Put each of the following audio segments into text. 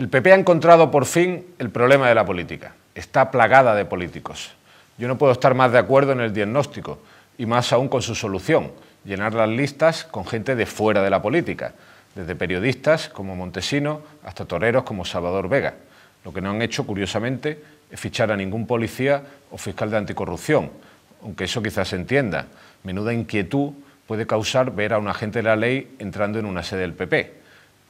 El PP ha encontrado por fin el problema de la política. Está plagada de políticos. Yo no puedo estar más de acuerdo en el diagnóstico y más aún con su solución, llenar las listas con gente de fuera de la política, desde periodistas como Montesino hasta toreros como Salvador Vega. Lo que no han hecho, curiosamente, es fichar a ningún policía o fiscal de anticorrupción, aunque eso quizás se entienda. Menuda inquietud puede causar ver a un agente de la ley entrando en una sede del PP.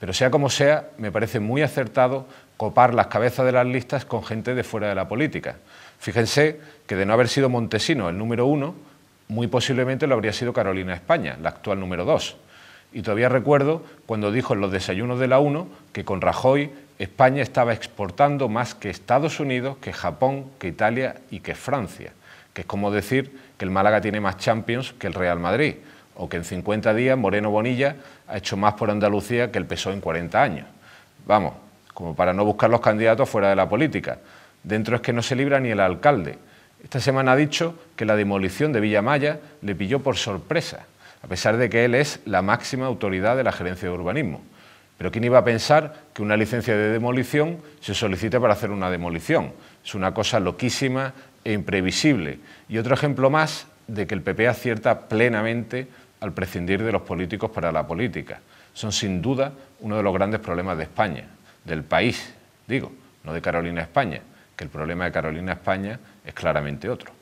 Pero sea como sea, me parece muy acertado copar las cabezas de las listas con gente de fuera de la política. Fíjense que de no haber sido Montesino el número uno, muy posiblemente lo habría sido Carolina España, la actual número dos. Y todavía recuerdo cuando dijo en los desayunos de la UNO que con Rajoy España estaba exportando más que Estados Unidos, que Japón, que Italia y que Francia, que es como decir que el Málaga tiene más Champions que el Real Madrid o que en 50 días Moreno Bonilla ha hecho más por Andalucía que el PSOE en 40 años. Vamos, como para no buscar los candidatos fuera de la política. Dentro es que no se libra ni el alcalde. Esta semana ha dicho que la demolición de Villamaya le pilló por sorpresa, a pesar de que él es la máxima autoridad de la gerencia de urbanismo. Pero ¿quién iba a pensar que una licencia de demolición se solicita para hacer una demolición? Es una cosa loquísima e imprevisible. Y otro ejemplo más de que el PP acierta plenamente al prescindir de los políticos para la política. Son sin duda uno de los grandes problemas de España, del país, digo, no de Carolina España, que el problema de Carolina España es claramente otro.